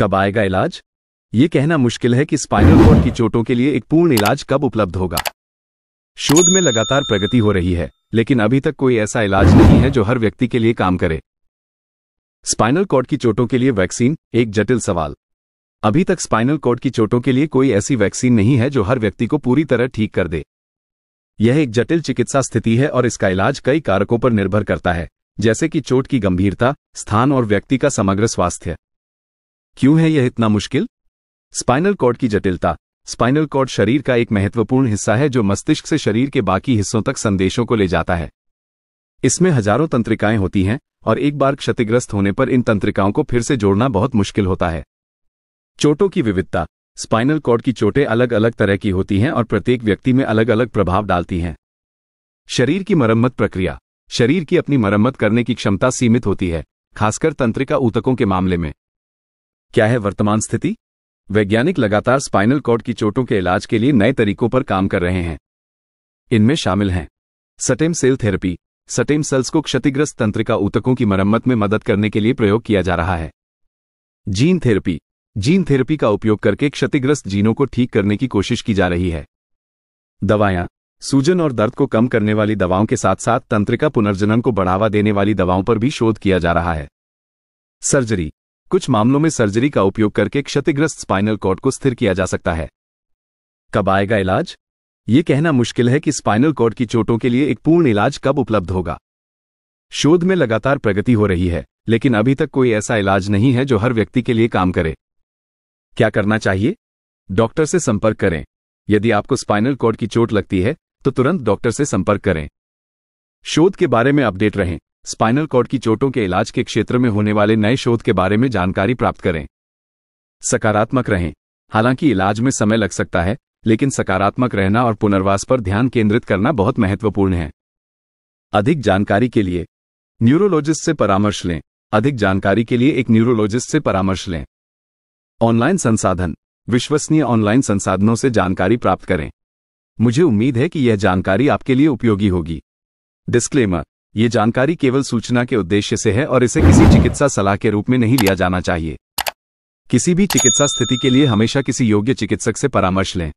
कब आएगा इलाज ये कहना मुश्किल है कि स्पाइनल कॉर्ड की चोटों के लिए एक पूर्ण इलाज कब उपलब्ध होगा शोध में लगातार प्रगति हो रही है लेकिन अभी तक कोई ऐसा इलाज नहीं है जो हर व्यक्ति के लिए काम करे स्पाइनल कॉर्ड की चोटों के लिए वैक्सीन एक जटिल सवाल अभी तक स्पाइनल कॉर्ड की चोटों के लिए कोई ऐसी वैक्सीन नहीं है जो हर व्यक्ति को पूरी तरह ठीक कर दे यह एक जटिल चिकित्सा स्थिति है और इसका इलाज कई कारकों पर निर्भर करता है जैसे कि चोट की गंभीरता स्थान और व्यक्ति का समग्र स्वास्थ्य क्यों है यह इतना मुश्किल स्पाइनल कॉर्ड की जटिलता स्पाइनल कॉर्ड शरीर का एक महत्वपूर्ण हिस्सा है जो मस्तिष्क से शरीर के बाकी हिस्सों तक संदेशों को ले जाता है इसमें हजारों तंत्रिकाएं होती हैं और एक बार क्षतिग्रस्त होने पर इन तंत्रिकाओं को फिर से जोड़ना बहुत मुश्किल होता है चोटों की विविधता स्पाइनल कॉर्ड की चोटें अलग अलग तरह की होती हैं और प्रत्येक व्यक्ति में अलग अलग प्रभाव डालती हैं शरीर की मरम्मत प्रक्रिया शरीर की अपनी मरम्मत करने की क्षमता सीमित होती है खासकर तंत्रिका ऊतकों के मामले में क्या है वर्तमान स्थिति वैज्ञानिक लगातार स्पाइनल कॉर्ड की चोटों के इलाज के लिए नए तरीकों पर काम कर रहे हैं इनमें शामिल हैं stem cell therapy stem cells को क्षतिग्रस्त तंत्रिका ऊतकों की मरम्मत में मदद करने के लिए प्रयोग किया जा रहा है जीन थेरेपी जीन थेरेपी का उपयोग करके क्षतिग्रस्त जीनों को ठीक करने की कोशिश की जा रही है दवायां सूजन और दर्द को कम करने वाली दवाओं के साथ साथ तंत्रिका पुनर्जनन को बढ़ावा देने वाली दवाओं पर भी शोध किया जा रहा है सर्जरी कुछ मामलों में सर्जरी का उपयोग करके क्षतिग्रस्त स्पाइनल कॉर्ड को स्थिर किया जा सकता है कब आएगा इलाज ये कहना मुश्किल है कि स्पाइनल कॉर्ड की चोटों के लिए एक पूर्ण इलाज कब उपलब्ध होगा शोध में लगातार प्रगति हो रही है लेकिन अभी तक कोई ऐसा इलाज नहीं है जो हर व्यक्ति के लिए काम करे क्या करना चाहिए डॉक्टर से संपर्क करें यदि आपको स्पाइनल कॉर्ड की चोट लगती है तो तुरंत डॉक्टर से संपर्क करें शोध के बारे में अपडेट रहें स्पाइनल कॉर्ड की चोटों के इलाज के क्षेत्र में होने वाले नए शोध के बारे में जानकारी प्राप्त करें सकारात्मक रहें हालांकि इलाज में समय लग सकता है लेकिन सकारात्मक रहना और पुनर्वास पर ध्यान केंद्रित करना बहुत महत्वपूर्ण है अधिक जानकारी के लिए न्यूरोलॉजिस्ट से परामर्श लें अधिक जानकारी के लिए एक न्यूरोलॉजिस्ट से परामर्श लें ऑनलाइन संसाधन विश्वसनीय ऑनलाइन संसाधनों से जानकारी प्राप्त करें मुझे उम्मीद है कि यह जानकारी आपके लिए उपयोगी होगी डिस्क्लेमर ये जानकारी केवल सूचना के उद्देश्य से है और इसे किसी चिकित्सा सलाह के रूप में नहीं लिया जाना चाहिए किसी भी चिकित्सा स्थिति के लिए हमेशा किसी योग्य चिकित्सक से परामर्श लें